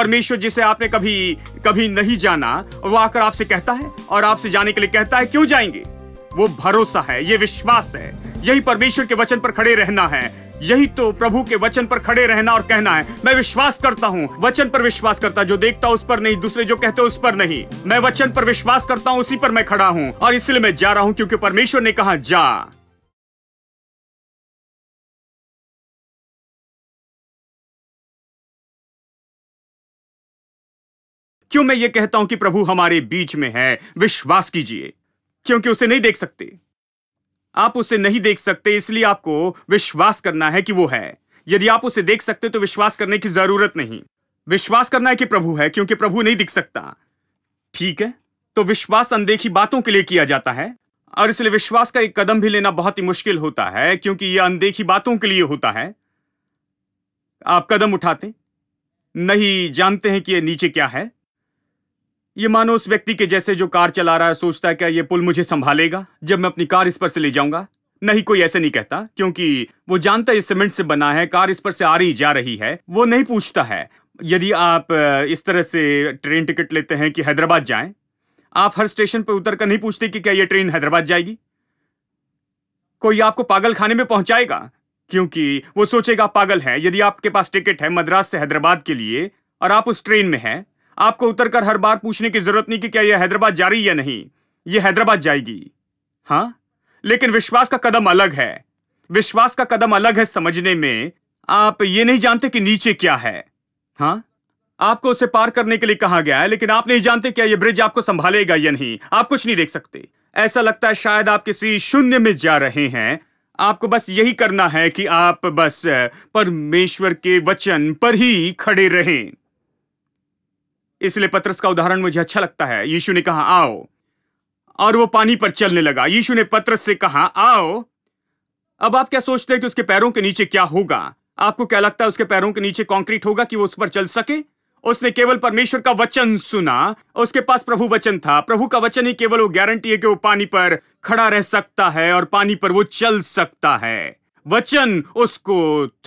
परमेश्वर जिसे आपने कभी कभी नहीं जाना वो आकर आपसे कहता है और आपसे जाने के लिए कहता है क्यों जाएंगे वो भरोसा है ये विश्वास है यही परमेश्वर के वचन पर खड़े रहना है यही तो प्रभु के वचन पर खड़े रहना और कहना है मैं विश्वास करता हूँ वचन पर विश्वास करता जो देखता उस पर नहीं दूसरे जो कहते उस पर नहीं मैं वचन पर विश्वास करता हूँ उसी पर मैं खड़ा हूँ और इसलिए मैं जा रहा हूँ क्योंकि परमेश्वर ने कहा जा क्यों मैं ये कहता हूं कि प्रभु हमारे बीच में है विश्वास कीजिए क्योंकि उसे नहीं देख सकते आप उसे नहीं देख सकते इसलिए आपको विश्वास करना है कि वो है यदि आप उसे देख सकते तो विश्वास करने की जरूरत नहीं विश्वास करना है कि प्रभु है क्योंकि प्रभु नहीं दिख सकता ठीक है तो विश्वास अनदेखी बातों के लिए किया जाता है और इसलिए विश्वास का एक कदम भी लेना बहुत ही मुश्किल होता है क्योंकि यह अनदेखी बातों के लिए होता है आप कदम उठाते नहीं जानते हैं कि यह नीचे क्या है ये मानो उस व्यक्ति के जैसे जो कार चला रहा है सोचता है क्या ये पुल मुझे संभालेगा जब मैं अपनी कार इस पर से ले जाऊंगा नहीं कोई ऐसे नहीं कहता क्योंकि वो जानता है सीमेंट से बना है कार इस पर से आ रही जा रही है वो नहीं पूछता है यदि आप इस तरह से ट्रेन टिकट लेते हैं कि हैदराबाद जाए आप हर स्टेशन पर उतर कर नहीं पूछते कि क्या ये ट्रेन हैदराबाद जाएगी कोई आपको पागल खाने में पहुंचाएगा क्योंकि वो सोचेगा पागल है यदि आपके पास टिकट है मद्रास से हैदराबाद के लिए और आप उस ट्रेन में हैं आपको उतरकर हर बार पूछने की जरूरत नहीं कि क्या यह हैदराबाद जा रही या नहीं यह हैदराबाद जाएगी हाँ लेकिन विश्वास का कदम अलग है विश्वास का कदम अलग है समझने में आप ये नहीं जानते कि नीचे क्या है हाँ आपको उसे पार करने के लिए कहा गया है लेकिन आप नहीं जानते क्या यह ब्रिज आपको संभालेगा या नहीं आप कुछ नहीं देख सकते ऐसा लगता है शायद आप किसी शून्य में जा रहे हैं आपको बस यही करना है कि आप बस परमेश्वर के वचन पर ही खड़े रहें इसलिए पत्रस का उदाहरण मुझे अच्छा लगता है यीशु ने कहा आओ और वो पानी पर चलने लगा यीशु ने पत्रस से कहा आओ अब आप क्या सोचते हैं कि उसके पैरों के नीचे क्या होगा आपको क्या लगता है उसके पैरों के नीचे कंक्रीट होगा कि वो उस पर चल सके उसने केवल परमेश्वर का वचन सुना उसके पास प्रभु वचन था प्रभु का वचन ही केवल वो गारंटी है कि वो पानी पर खड़ा रह सकता है और पानी पर वो चल सकता है वचन उसको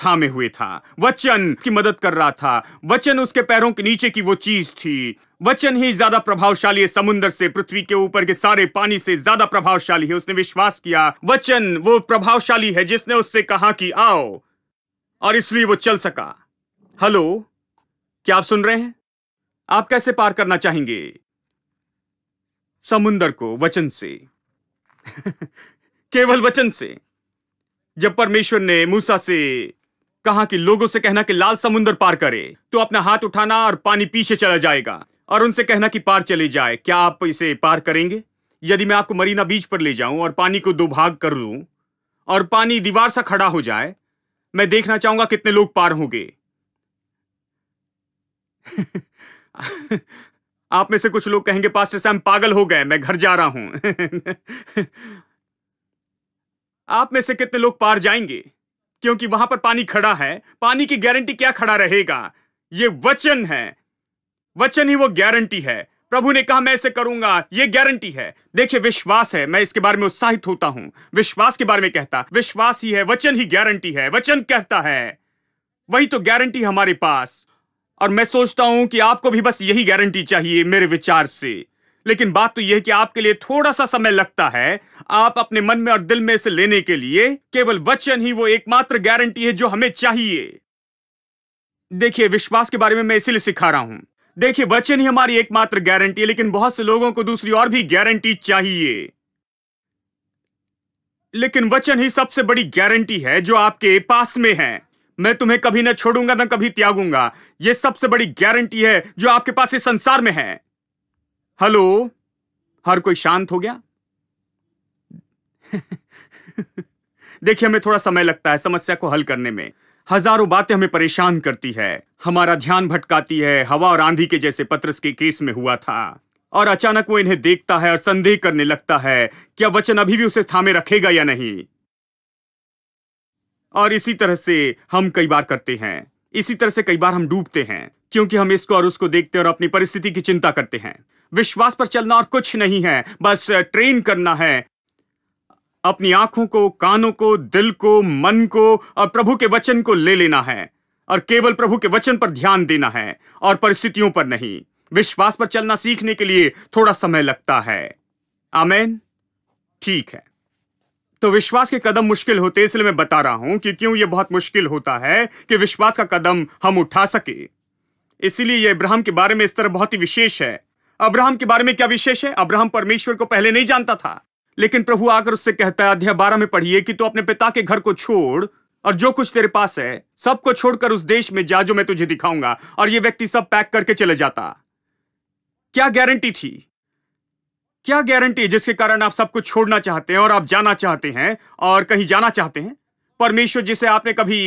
थामे हुए था वचन की मदद कर रहा था वचन उसके पैरों के नीचे की वो चीज थी वचन ही ज्यादा प्रभावशाली है समुद्र से पृथ्वी के ऊपर के सारे पानी से ज्यादा प्रभावशाली है उसने विश्वास किया वचन वो प्रभावशाली है जिसने उससे कहा कि आओ और इसलिए वो चल सका हेलो क्या आप सुन रहे हैं आप कैसे पार करना चाहेंगे समुंदर को वचन से केवल वचन से जब परमेश्वर ने मूसा से कहा कि लोगों से कहना कि लाल समुंदर पार करे तो अपना हाथ उठाना और पानी पीछे चला जाएगा और उनसे कहना कि पार चले जाए क्या आप इसे पार करेंगे यदि मैं आपको मरीना बीच पर ले जाऊं और पानी को दो भाग कर लूं और पानी दीवार सा खड़ा हो जाए मैं देखना चाहूंगा कितने लोग पार होंगे आप में से कुछ लोग कहेंगे पास्टर साहब पागल हो गए मैं घर जा रहा हूं आप में से कितने लोग पार जाएंगे क्योंकि वहां पर पानी खड़ा है पानी की गारंटी क्या खड़ा रहेगा ये वचन है वचन ही वो गारंटी है प्रभु ने कहा मैं इसे करूंगा ये गारंटी है देखिए विश्वास है मैं इसके बारे में उत्साहित होता हूं विश्वास के बारे में कहता विश्वास ही है वचन ही गारंटी है वचन कहता है वही तो गारंटी हमारे पास और मैं सोचता हूं कि आपको भी बस यही गारंटी चाहिए मेरे विचार से लेकिन बात तो यह कि आपके लिए थोड़ा सा समय लगता है आप अपने मन में और दिल में इसे लेने के लिए केवल वचन ही वो एकमात्र गारंटी है जो हमें चाहिए देखिए विश्वास के बारे में मैं इसीलिए सिखा रहा हूं देखिए वचन ही हमारी एकमात्र गारंटी है लेकिन बहुत से लोगों को दूसरी और भी गारंटी चाहिए लेकिन वचन ही सबसे बड़ी गारंटी है जो आपके पास में है मैं तुम्हें कभी ना छोड़ूंगा ना कभी त्यागूंगा यह सबसे बड़ी गारंटी है जो आपके पास इस संसार में है हेलो हर कोई शांत हो गया देखिए हमें थोड़ा समय लगता है समस्या को हल करने में हजारों बातें हमें परेशान करती है हमारा ध्यान भटकाती है हवा और आंधी के जैसे पत्रस के केस में हुआ था और अचानक वो इन्हें देखता है और संदेह करने लगता है क्या वचन अभी भी उसे थामे रखेगा या नहीं और इसी तरह से हम कई बार करते हैं इसी तरह से कई बार हम डूबते हैं क्योंकि हम इसको और उसको देखते और अपनी परिस्थिति की चिंता करते हैं विश्वास पर चलना और कुछ नहीं है बस ट्रेन करना है अपनी आंखों को कानों को दिल को मन को और प्रभु के वचन को ले लेना है और केवल प्रभु के वचन पर ध्यान देना है और परिस्थितियों पर नहीं विश्वास पर चलना सीखने के लिए थोड़ा समय लगता है आमेन ठीक है तो विश्वास के कदम मुश्किल होते इसलिए मैं बता रहा हूं कि क्यों यह बहुत मुश्किल होता है कि विश्वास का कदम हम उठा सके इसीलिए यह अब्राहम के बारे में इस तरह बहुत ही विशेष है अब्राहम के बारे में क्या विशेष है अब्राहम परमेश्वर को पहले नहीं जानता था लेकिन प्रभु आकर उससे कहता है अध्याय बारह में पढ़िए कि तू अपने पिता के घर को छोड़ और जो कुछ तेरे पास है सबको छोड़कर उस देश में जा जो मैं तुझे दिखाऊंगा और ये व्यक्ति सब पैक करके चले जाता क्या गारंटी थी क्या गारंटी जिसके कारण आप सब कुछ छोड़ना चाहते हैं और आप जाना चाहते हैं और कहीं जाना चाहते हैं परमेश्वर जिसे आपने कभी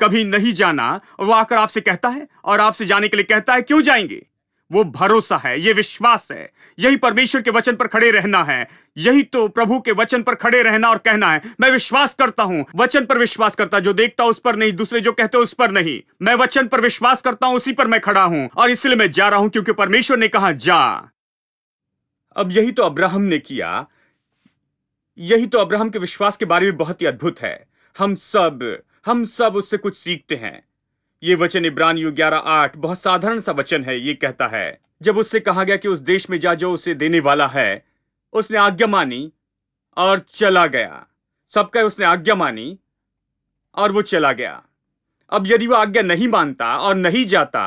कभी नहीं जाना वो आकर आपसे कहता है और आपसे जाने के लिए कहता है क्यों जाएंगे वो भरोसा है ये विश्वास है यही परमेश्वर के वचन पर खड़े रहना है यही तो प्रभु के वचन पर खड़े रहना और कहना है मैं विश्वास करता हूं वचन पर विश्वास करता जो देखता उस पर नहीं दूसरे जो कहते उस पर नहीं मैं वचन पर विश्वास करता हूं उसी पर मैं खड़ा हूं और इसलिए मैं जा रहा हूं क्योंकि परमेश्वर ने कहा जा अब यही तो अब्राहम ने किया यही तो अब्राहम के विश्वास के बारे में बहुत ही अद्भुत है हम सब हम सब उससे कुछ सीखते हैं ये वचन इब्रानियो ग्यारह आठ बहुत साधारण सा वचन है ये कहता है जब उससे कहा गया कि उस देश में जा जो उसे देने वाला है उसने आज्ञा मानी और चला गया सबका उसने आज्ञा मानी और वो चला गया अब यदि वो आज्ञा नहीं मानता और नहीं जाता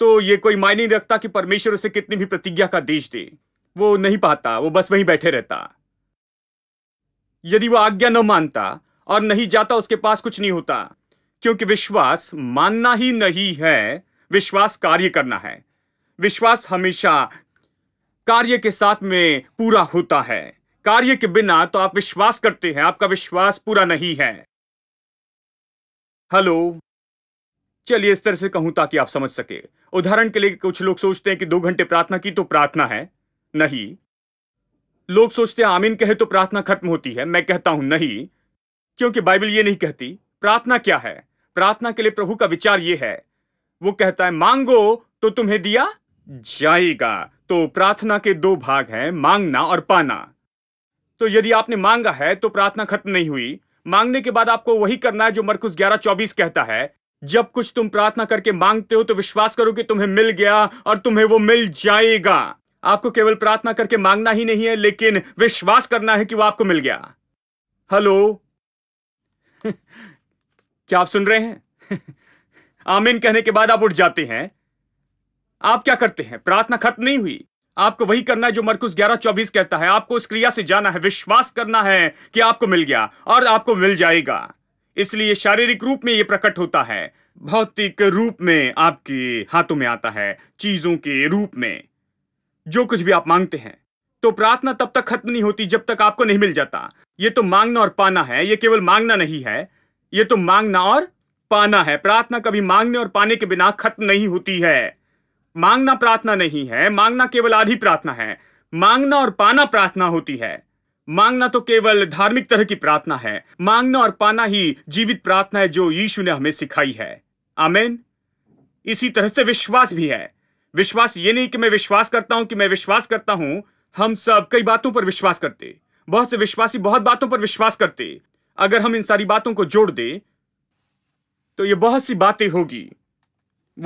तो ये कोई मायने नहीं रखता कि परमेश्वर उसे कितनी भी प्रतिज्ञा का देश दे वो नहीं पाता वो बस वहीं बैठे रहता यदि वह आज्ञा न मानता और नहीं जाता उसके पास कुछ नहीं होता क्योंकि विश्वास मानना ही नहीं है विश्वास कार्य करना है विश्वास हमेशा कार्य के साथ में पूरा होता है कार्य के बिना तो आप विश्वास करते हैं आपका विश्वास पूरा नहीं है हेलो चलिए इस तरह से कहूं ताकि आप समझ सके उदाहरण के लिए कुछ लोग सोचते हैं कि दो घंटे प्रार्थना की तो प्रार्थना है नहीं लोग सोचते हैं आमीन कहे तो प्रार्थना खत्म होती है मैं कहता हूं नहीं क्योंकि बाइबल ये नहीं कहती प्रार्थना क्या है प्रार्थना के लिए प्रभु का विचार ये है वो कहता है मांगो तो तुम्हें दिया जाएगा तो प्रार्थना के दो भाग हैं मांगना और पाना तो यदि आपने मांगा है तो प्रार्थना खत्म नहीं हुई मांगने के बाद आपको वही करना है जो मरकुस ग्यारह चौबीस कहता है जब कुछ तुम प्रार्थना करके मांगते हो तो विश्वास करो कि तुम्हें मिल गया और तुम्हें वो मिल जाएगा आपको केवल प्रार्थना करके मांगना ही नहीं है लेकिन विश्वास करना है कि वो आपको मिल गया हेलो क्या आप सुन रहे हैं आमीन कहने के बाद आप उठ जाते हैं आप क्या करते हैं प्रार्थना खत्म नहीं हुई आपको वही करना है जो मरकुस ग्यारह चौबीस कहता है आपको उस क्रिया से जाना है विश्वास करना है कि आपको मिल गया और आपको मिल जाएगा इसलिए शारीरिक रूप में यह प्रकट होता है भौतिक रूप में आपके हाथों में आता है चीजों के रूप में जो कुछ भी आप मांगते हैं तो प्रार्थना तब तक खत्म नहीं होती जब तक आपको नहीं मिल जाता ये तो मांगना और पाना है ये केवल मांगना नहीं है ये तो मांगना और पाना है प्रार्थना कभी मांगने और पाने के बिना खत्म नहीं होती है मांगना प्रार्थना नहीं है मांगना केवल आधी प्रार्थना है मांगना और पाना प्रार्थना होती है मांगना तो केवल धार्मिक तरह की प्रार्थना है मांगना और पाना ही जीवित प्रार्थना है जो यीशु ने हमें सिखाई है आमेन इसी तरह से विश्वास भी है विश्वास ये नहीं कि मैं विश्वास करता हूं कि मैं विश्वास करता हूं हम सब कई बातों पर विश्वास करते बहुत से विश्वासी बहुत बातों पर विश्वास करते अगर हम इन सारी बातों को जोड़ दे तो ये बहुत सी बातें होगी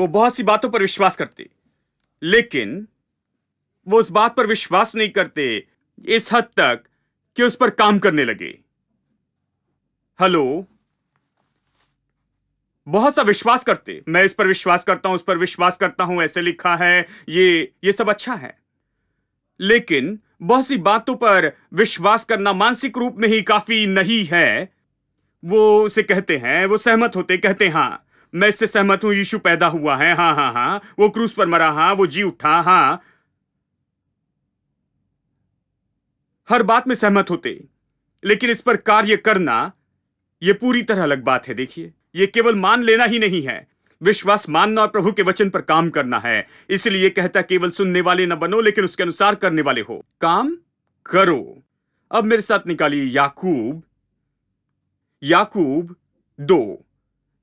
वो बहुत सी बातों पर विश्वास करते लेकिन वो उस बात पर विश्वास नहीं करते इस हद तक कि उस पर काम करने लगे हेलो बहुत सा विश्वास करते मैं इस पर विश्वास करता हूं उस पर विश्वास करता हूं ऐसे लिखा है ये ये सब अच्छा है लेकिन बहुत सी बातों पर विश्वास करना मानसिक रूप में ही काफी नहीं है वो उसे कहते हैं वो सहमत होते कहते हाँ मैं इससे सहमत हूं यीशु पैदा हुआ है हाँ हाँ हाँ वो क्रूस पर मरा हाँ वो जी उठा हाँ हर बात में सहमत होते लेकिन इस पर कार्य करना यह पूरी तरह अलग बात है देखिए ये केवल मान लेना ही नहीं है विश्वास मानना और प्रभु के वचन पर काम करना है इसलिए कहता केवल सुनने वाले न बनो लेकिन उसके अनुसार करने वाले हो काम करो अब मेरे साथ निकालिए याकूब याकूब दो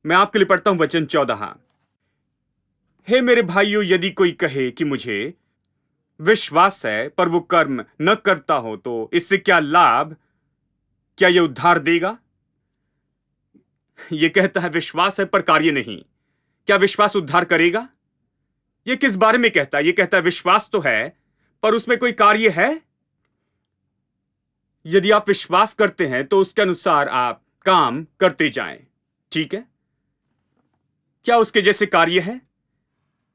मैं आपके लिए पढ़ता हूं वचन चौदह हे मेरे भाइयों यदि कोई कहे कि मुझे विश्वास है पर वो कर्म न करता हो तो इससे क्या लाभ क्या यह उद्धार देगा यह कहता है विश्वास है पर कार्य नहीं क्या विश्वास उद्धार करेगा यह किस बारे में कहता है यह कहता है विश्वास तो है पर उसमें कोई कार्य है यदि आप विश्वास करते हैं तो उसके अनुसार आप काम करते जाएं ठीक है क्या उसके जैसे कार्य है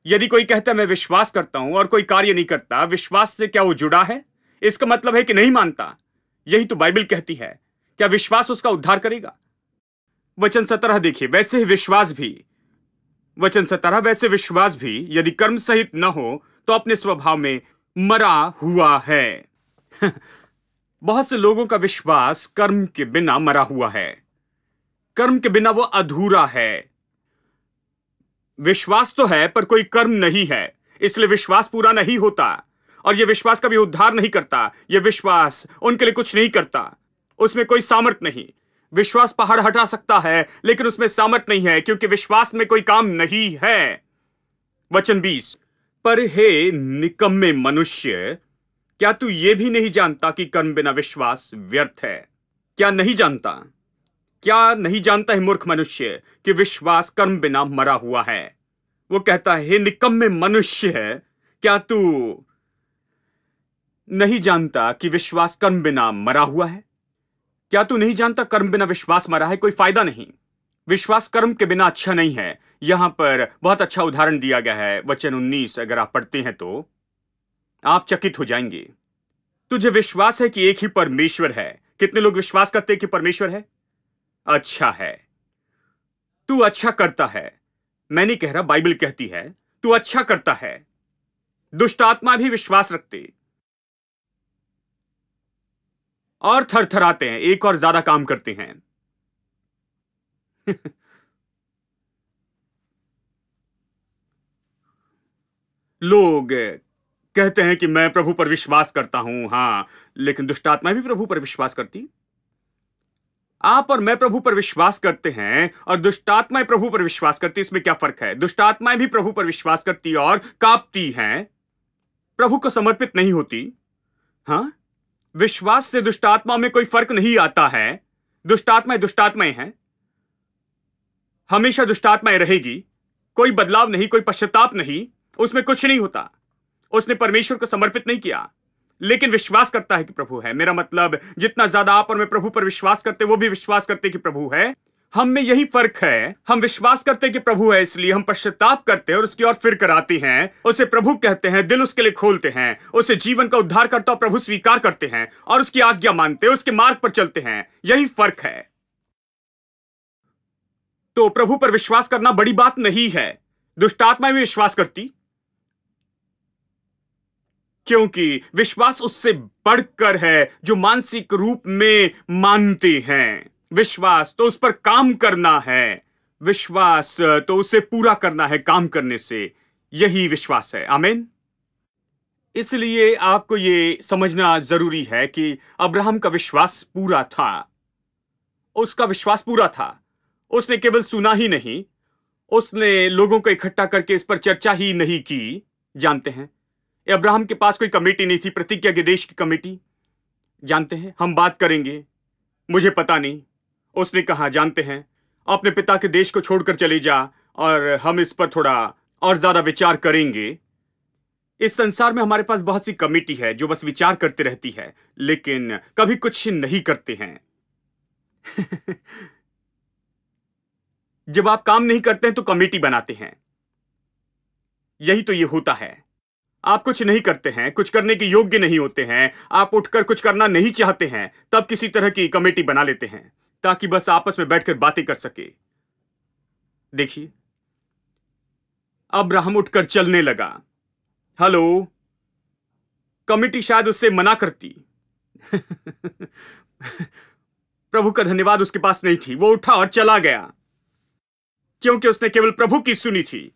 यदि कोई कहता है मैं विश्वास करता हूं और कोई कार्य नहीं करता विश्वास से क्या वो जुड़ा है इसका मतलब है कि नहीं मानता यही तो बाइबल कहती है क्या विश्वास उसका उद्धार करेगा वचन सत्रह देखिए वैसे ही विश्वास भी वचन सत्रह वैसे विश्वास भी यदि कर्म सहित न हो तो अपने स्वभाव में मरा हुआ है बहुत से लोगों का विश्वास कर्म के बिना मरा हुआ है कर्म के बिना वो अधूरा है विश्वास तो है पर कोई कर्म नहीं है इसलिए विश्वास पूरा नहीं होता और यह विश्वास कभी उद्धार नहीं करता यह विश्वास उनके लिए कुछ नहीं करता उसमें कोई सामर्थ नहीं विश्वास पहाड़ हटा सकता है लेकिन उसमें सामर्थ नहीं है क्योंकि विश्वास में कोई काम नहीं है वचन बीस पर हे निकम्मे मनुष्य क्या तू ये भी नहीं जानता कि कर्म बिना विश्वास व्यर्थ है क्या नहीं जानता क्या नहीं जानता है मूर्ख मनुष्य कि विश्वास कर्म बिना मरा हुआ है वो कहता है हे निकम्मे मनुष्य है क्या तू नहीं जानता कि विश्वास कर्म बिना मरा हुआ है क्या तू नहीं जानता कर्म बिना विश्वास मरा है कोई फायदा नहीं विश्वास कर्म के बिना अच्छा नहीं है यहां पर बहुत अच्छा उदाहरण दिया गया है वचन उन्नीस अगर आप पढ़ते हैं तो आप चकित हो जाएंगे तुझे विश्वास है कि एक ही परमेश्वर है कितने लोग विश्वास करते हैं कि परमेश्वर है अच्छा है तू अच्छा करता है मैं नहीं कह रहा बाइबल कहती है तू अच्छा करता है दुष्ट आत्मा भी विश्वास रखते और थरथराते हैं एक और ज्यादा काम करते हैं लोग कहते हैं कि मैं प्रभु पर विश्वास करता हूं हां लेकिन दुष्टात्मा भी प्रभु पर विश्वास करती आप और मैं प्रभु पर विश्वास करते हैं और दुष्टात्माएं प्रभु पर विश्वास करती इसमें क्या फर्क है दुष्टात्माएं भी प्रभु पर विश्वास करती और कांपती हैं प्रभु को समर्पित नहीं होती हाँ विश्वास से दुष्टात्मा में कोई फर्क नहीं आता है दुष्टात्मा दुष्टात्मा है हमेशा दुष्टात्मा रहेगी कोई बदलाव नहीं कोई पश्चाताप नहीं उसमें कुछ नहीं होता उसने परमेश्वर को समर्पित नहीं किया लेकिन विश्वास करता है कि प्रभु है मेरा मतलब जितना ज्यादा आप और मैं प्रभु पर विश्वास करते वो भी विश्वास करते कि प्रभु है हम में यही फर्क है हम विश्वास करते कि प्रभु है इसलिए हम पश्चाताप करते और उसकी ओर फिर कराते हैं उसे प्रभु कहते हैं दिल उसके लिए खोलते हैं उसे जीवन का उद्धार करता प्रभु स्वीकार करते हैं और उसकी आज्ञा मानते हैं उसके मार्ग पर चलते हैं यही फर्क है तो प्रभु पर विश्वास करना बड़ी बात नहीं है दुष्टात्मा भी विश्वास करती क्योंकि विश्वास उससे बढ़कर है जो मानसिक रूप में मानते हैं विश्वास तो उस पर काम करना है विश्वास तो उसे पूरा करना है काम करने से यही विश्वास है आमेन इसलिए आपको ये समझना जरूरी है कि अब्राहम का विश्वास पूरा था उसका विश्वास पूरा था उसने केवल सुना ही नहीं उसने लोगों को इकट्ठा करके इस पर चर्चा ही नहीं की जानते हैं अब्राहम के पास कोई कमेटी नहीं थी प्रतिज्ञा के देश की कमेटी जानते हैं हम बात करेंगे मुझे पता नहीं उसने कहा जानते हैं अपने पिता के देश को छोड़कर चले जा और हम इस पर थोड़ा और ज्यादा विचार करेंगे इस संसार में हमारे पास बहुत सी कमेटी है जो बस विचार करते रहती है लेकिन कभी कुछ नहीं करते हैं जब आप काम नहीं करते हैं तो कमेटी बनाते हैं यही तो ये होता है आप कुछ नहीं करते हैं कुछ करने के योग्य नहीं होते हैं आप उठकर कुछ करना नहीं चाहते हैं तब किसी तरह की कमेटी बना लेते हैं ताकि बस आपस में बैठकर बातें कर सके देखिए अब्राहम उठकर चलने लगा हेलो कमिटी शायद उससे मना करती प्रभु का धन्यवाद उसके पास नहीं थी वो उठा और चला गया क्योंकि उसने केवल प्रभु की सुनी थी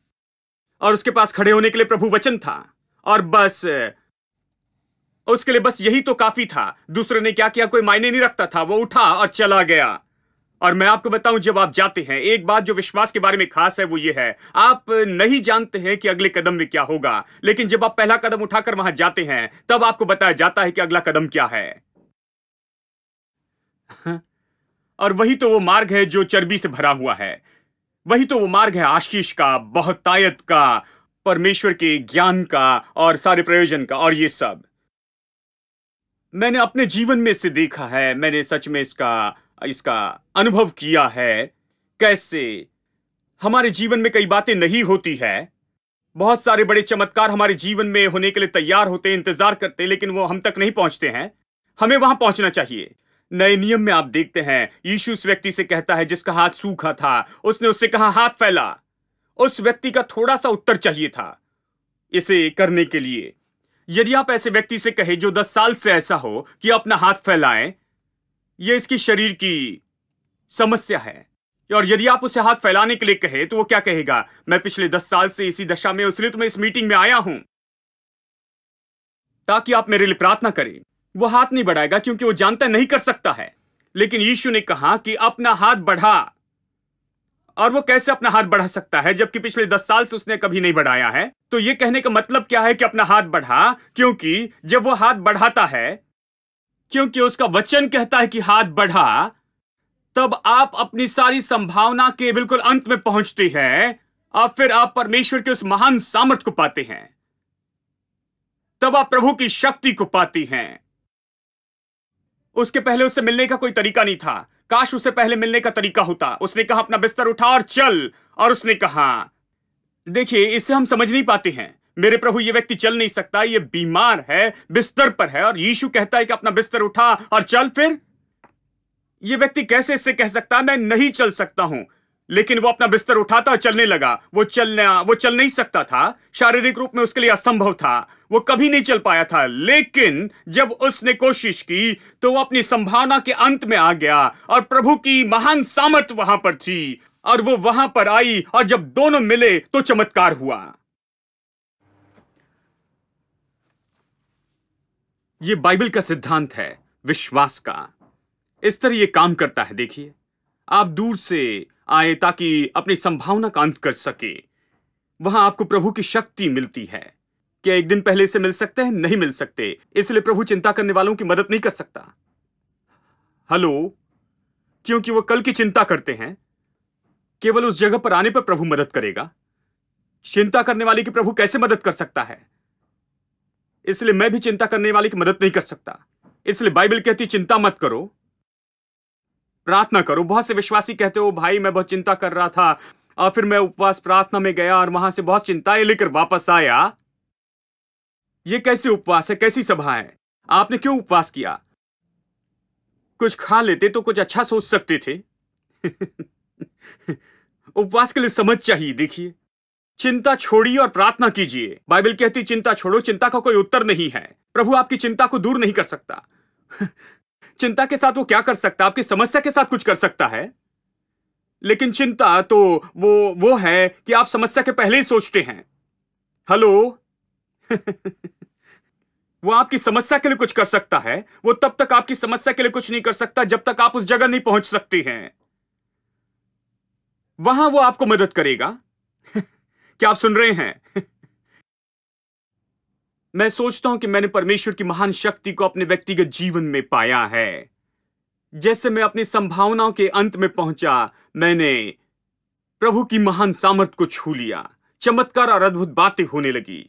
और उसके पास खड़े होने के लिए प्रभु वचन था और बस उसके लिए बस यही तो काफी था दूसरे ने क्या किया कोई मायने नहीं रखता था वो उठा और चला गया और मैं आपको बताऊं जब आप जाते हैं एक बात जो विश्वास के बारे में खास है वो ये है आप नहीं जानते हैं कि अगले कदम में क्या होगा लेकिन जब आप पहला कदम उठाकर वहां जाते हैं तब आपको बताया जाता है कि अगला कदम क्या है और वही तो वो मार्ग है जो चर्बी से भरा हुआ है वही तो वो मार्ग है आशीष का बहुतायत का परमेश्वर के ज्ञान का और सारे प्रयोजन का और ये सब मैंने अपने जीवन में इसे देखा है मैंने सच में इसका इसका अनुभव किया है कैसे हमारे जीवन में कई बातें नहीं होती है बहुत सारे बड़े चमत्कार हमारे जीवन में होने के लिए तैयार होते इंतजार करते लेकिन वो हम तक नहीं पहुंचते हैं हमें वहां पहुंचना चाहिए नए नियम में आप देखते हैं यीशु उस व्यक्ति से कहता है जिसका हाथ सूखा था उसने उससे कहा हाथ फैला उस व्यक्ति का थोड़ा सा उत्तर चाहिए था इसे करने के लिए यदि आप ऐसे व्यक्ति से कहे जो दस साल से ऐसा हो कि अपना हाथ फैलाएं, यह इसकी शरीर की समस्या है और यदि आप उसे हाथ फैलाने के लिए कहे तो वो क्या कहेगा मैं पिछले दस साल से इसी दशा में इसलिए तो मैं इस मीटिंग में आया हूं ताकि आप मेरे लिए प्रार्थना करें वो हाथ नहीं बढ़ाएगा क्योंकि वो जानता नहीं कर सकता है लेकिन यीशु ने कहा कि अपना हाथ बढ़ा और वो कैसे अपना हाथ बढ़ा सकता है जबकि पिछले दस साल से उसने कभी नहीं बढ़ाया है तो ये कहने का मतलब क्या है कि अपना हाथ बढ़ा क्योंकि जब वो हाथ बढ़ाता है क्योंकि उसका वचन कहता है कि हाथ बढ़ा तब आप अपनी सारी संभावना के बिल्कुल अंत में पहुंचती है और फिर आप परमेश्वर के उस महान सामर्थ्य को पाते हैं तब आप प्रभु की शक्ति को पाती हैं उसके पहले उससे मिलने का कोई तरीका नहीं था काश उसे पहले मिलने का तरीका होता उसने कहा अपना बिस्तर उठा और चल और उसने कहा देखिए इसे हम समझ नहीं पाते हैं मेरे प्रभु ये व्यक्ति चल नहीं सकता ये बीमार है बिस्तर पर है और यीशु कहता है कि अपना बिस्तर उठा और चल फिर ये व्यक्ति कैसे इससे कह सकता मैं नहीं चल सकता हूं लेकिन वो अपना बिस्तर उठाता और चलने लगा वो चलना वो चल नहीं सकता था शारीरिक रूप में उसके लिए असंभव था वो कभी नहीं चल पाया था लेकिन जब उसने कोशिश की तो वो अपनी संभावना के अंत में आ गया और प्रभु की महान सामर्थ वहां पर थी और वो वहां पर आई और जब दोनों मिले तो चमत्कार हुआ ये बाइबल का सिद्धांत है विश्वास का इस तरह ये काम करता है देखिए आप दूर से आए ताकि अपनी संभावना का अंत कर सके वहां आपको प्रभु की शक्ति मिलती है क्या एक दिन पहले से मिल सकते हैं नहीं मिल सकते इसलिए प्रभु चिंता करने वालों की मदद नहीं कर सकता हेलो क्योंकि वो कल की चिंता करते हैं केवल उस जगह पर आने पर प्रभु मदद करेगा चिंता करने वाले की प्रभु कैसे मदद कर सकता है इसलिए मैं भी चिंता करने वाले की मदद नहीं कर सकता इसलिए बाइबल कहती चिंता मत करो प्रार्थना करो बहुत से विश्वासी कहते हो भाई मैं बहुत चिंता कर रहा था और फिर मैं उपवास प्रार्थना में गया और वहां से बहुत चिंता लेकर वापस आया ये कैसे उपवास है कैसी सभा है आपने क्यों उपवास किया कुछ खा लेते तो कुछ अच्छा सोच सकते थे उपवास के लिए समझ चाहिए देखिए चिंता छोड़िए और प्रार्थना कीजिए बाइबल कहती चिंता छोड़ो चिंता का कोई उत्तर नहीं है प्रभु आपकी चिंता को दूर नहीं कर सकता चिंता के साथ वो क्या कर सकता आपकी समस्या के साथ कुछ कर सकता है लेकिन चिंता तो वो वो है कि आप समस्या के पहले ही सोचते हैं हेलो वो आपकी समस्या के लिए कुछ कर सकता है वो तब तक आपकी समस्या के लिए कुछ नहीं कर सकता जब तक आप उस जगह नहीं पहुंच सकती हैं वहां वो आपको मदद करेगा क्या आप सुन रहे हैं मैं सोचता हूं कि मैंने परमेश्वर की महान शक्ति को अपने व्यक्तिगत जीवन में पाया है जैसे मैं अपनी संभावनाओं के अंत में पहुंचा मैंने प्रभु की महान सामर्थ को छू लिया चमत्कार और अद्भुत बातें होने लगी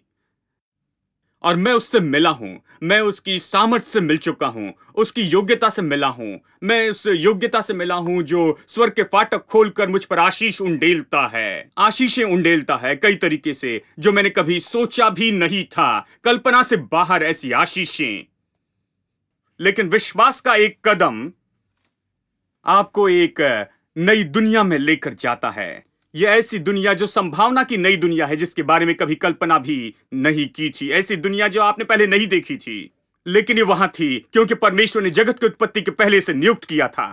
और मैं उससे मिला हूँ मैं उसकी सामर्थ्य से मिल चुका हूँ उसकी योग्यता से मिला हूँ मैं उस योग्यता से मिला हूँ जो स्वर के फाटक खोलकर मुझ पर आशीष उंडेलता है आशीषें उंडेलता है कई तरीके से जो मैंने कभी सोचा भी नहीं था कल्पना से बाहर ऐसी आशीषें लेकिन विश्वास का एक कदम आपको एक नई दुनिया में लेकर जाता है यह ऐसी दुनिया जो संभावना की नई दुनिया है जिसके बारे में कभी कल्पना भी नहीं की थी ऐसी दुनिया जो आपने पहले नहीं देखी थी लेकिन ये वहां थी क्योंकि परमेश्वर ने जगत की उत्पत्ति के पहले से नियुक्त किया था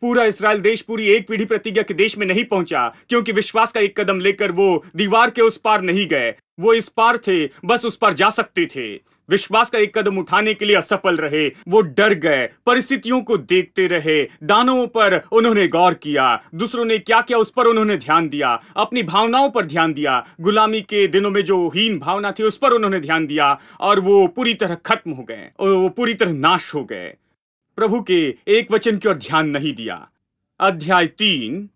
पूरा इसराइल देश पूरी एक पीढ़ी प्रतिज्ञा के देश में नहीं पहुंचा क्योंकि विश्वास का एक कदम लेकर वो दीवार के उस पार नहीं गए वो इस पार थे बस उस पार जा सकते थे विश्वास का एक कदम उठाने के लिए असफल रहे वो डर गए परिस्थितियों को देखते रहे दानवों पर उन्होंने गौर किया दूसरों ने क्या किया उस पर उन्होंने ध्यान दिया अपनी भावनाओं पर ध्यान दिया गुलामी के दिनों में जो हीन भावना थी उस पर उन्होंने ध्यान दिया और वो पूरी तरह खत्म हो गए और वो पूरी तरह नाश हो गए प्रभु के एक वचन की ओर ध्यान नहीं दिया अध्याय तीन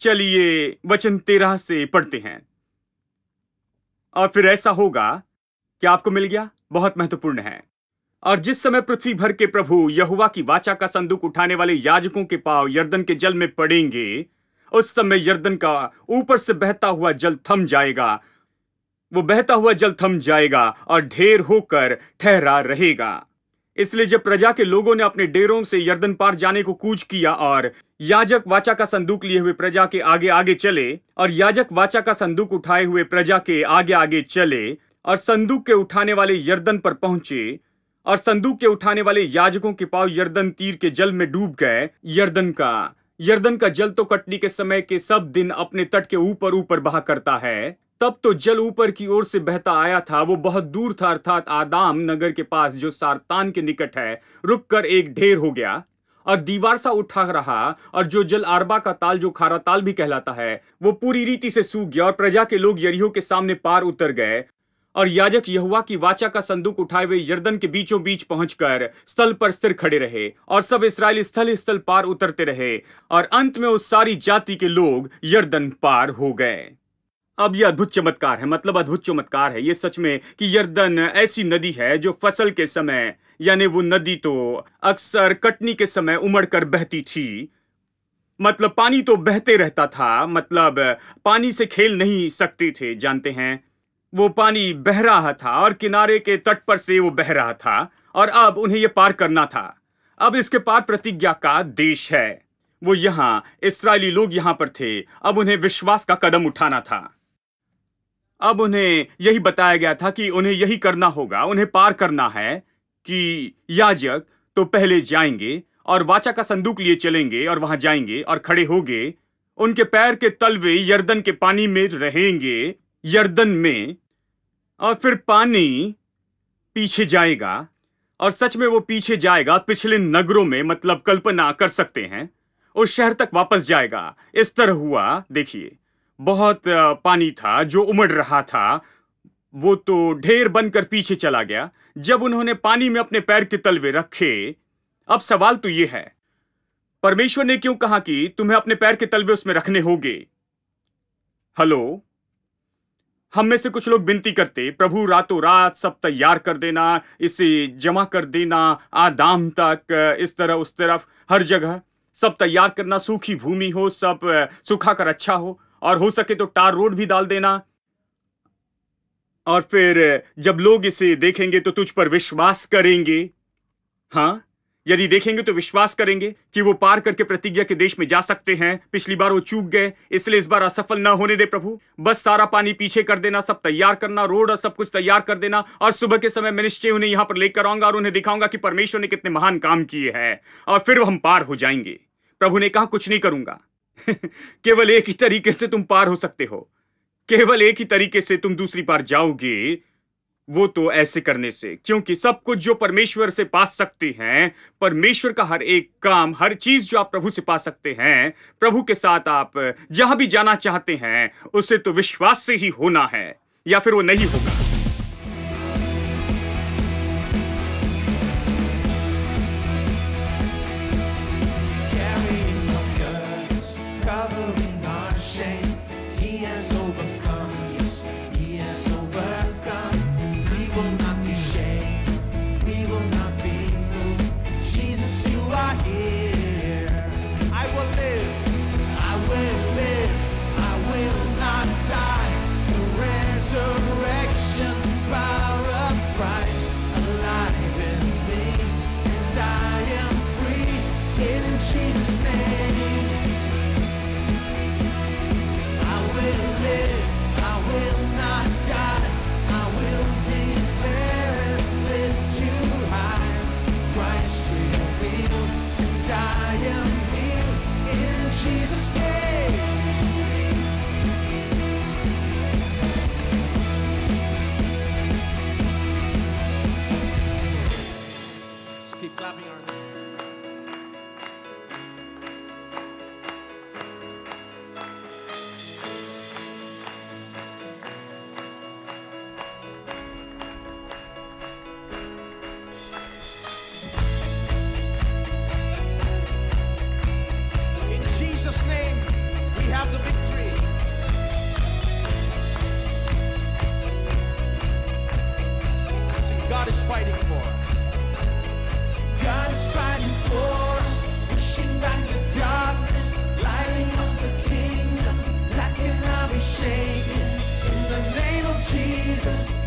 चलिए वचन तेरह से पढ़ते हैं और फिर ऐसा होगा क्या आपको मिल गया बहुत महत्वपूर्ण है और जिस समय पृथ्वी भर के प्रभु यहुआ की वाचा का संदूक उठाने वाले याजकों के पाव यर्दन के जल में पड़ेंगे उस समय यर्दन का ऊपर से बहता हुआ जल थम जाएगा वो बहता हुआ जल थम जाएगा और ढेर होकर ठहरा रहेगा इसलिए जब प्रजा के लोगों ने अपने डेरों से यर्दन पार जाने को कूच किया और याजक वाचा का संदूक लिए हुए प्रजा के आगे आगे चले और याजक वाचा का संदूक उठाए हुए प्रजा के आगे आगे चले और संदूक के उठाने वाले यर्दन पर पहुंचे और संदूक के उठाने वाले याजकों के पाव यर्दन तीर के जल में डूब गए यर्दन का यर्दन का जल तो कटनी के समय के सब दिन अपने तट के ऊपर ऊपर बहा करता है तब तो जल ऊपर की ओर से बहता आया था वो बहुत दूर था अर्थात आदाम नगर के पास जो सारतान के निकट है रुक कर एक ढेर हो गया और दीवार सा उठा रहा और जो जल आरबा का ताल जो खारा ताल भी कहलाता है वो पूरी रीति से सूख गया और प्रजा के लोग यरियो के सामने पार उतर गए और याजक यहुआ की वाचा का संदूक उठाए हुए यर्दन के बीचों बीच पहुंचकर स्थल पर स्थिर खड़े रहे और सब इसराइल स्थल स्थल पार उतरते रहे और अंत में उस सारी जाति के लोग यर्दन पार हो गए अब यह अद्भुत चमत्कार है मतलब अद्भुत चमत्कार है ये सच में कि यर्दन ऐसी नदी है जो फसल के समय यानी वो नदी तो अक्सर कटनी के समय उमड़कर बहती थी मतलब पानी तो बहते रहता था मतलब पानी से खेल नहीं सकते थे जानते हैं वो पानी बह रहा था और किनारे के तट पर से वो बह रहा था और अब उन्हें यह पार करना था अब इसके पार प्रतिज्ञा का देश है वो यहां इसराइली लोग यहां पर थे अब उन्हें विश्वास का कदम उठाना था अब उन्हें यही बताया गया था कि उन्हें यही करना होगा उन्हें पार करना है कि याजक तो पहले जाएंगे और वाचा का संदूक लिए चलेंगे और वहां जाएंगे और खड़े होंगे उनके पैर के तलवे यर्दन के पानी में रहेंगे यर्दन में और फिर पानी पीछे जाएगा और सच में वो पीछे जाएगा पिछले नगरों में मतलब कल्पना कर सकते हैं उस शहर तक वापस जाएगा इस तरह हुआ देखिए बहुत पानी था जो उमड़ रहा था वो तो ढेर बनकर पीछे चला गया जब उन्होंने पानी में अपने पैर के तलवे रखे अब सवाल तो ये है परमेश्वर ने क्यों कहा कि तुम्हें अपने पैर के तलवे उसमें रखने होंगे हेलो हम में से कुछ लोग विनती करते प्रभु रातों रात सब तैयार कर देना इसे जमा कर देना आदाम तक इस तरह उस तरफ हर जगह सब तैयार करना सूखी भूमि हो सब सूखा कर अच्छा हो और हो सके तो टार रोड भी डाल देना और फिर जब लोग इसे देखेंगे तो तुझ पर विश्वास करेंगे हाँ यदि देखेंगे तो विश्वास करेंगे कि वो पार करके प्रतिज्ञा के देश में जा सकते हैं पिछली बार वो चूक गए इसलिए इस बार असफल ना होने दे प्रभु बस सारा पानी पीछे कर देना सब तैयार करना रोड और सब कुछ तैयार कर देना और सुबह के समय मैं निश्चय उन्हें यहां पर लेकर आऊंगा और उन्हें दिखाऊंगा कि परमेश्वर ने कितने महान काम किए हैं और फिर हम पार हो जाएंगे प्रभु ने कहा कुछ नहीं करूंगा केवल एक ही तरीके से तुम पार हो सकते हो केवल एक ही तरीके से तुम दूसरी बार जाओगे वो तो ऐसे करने से क्योंकि सब कुछ जो परमेश्वर से पा सकते हैं परमेश्वर का हर एक काम हर चीज जो आप प्रभु से पा सकते हैं प्रभु के साथ आप जहां भी जाना चाहते हैं उसे तो विश्वास से ही होना है या फिर वो नहीं होगा season. God is fighting for us. God is fighting for us, pushing back the darkness, lighting up the kingdom. That cannot be shaken. In the name of Jesus.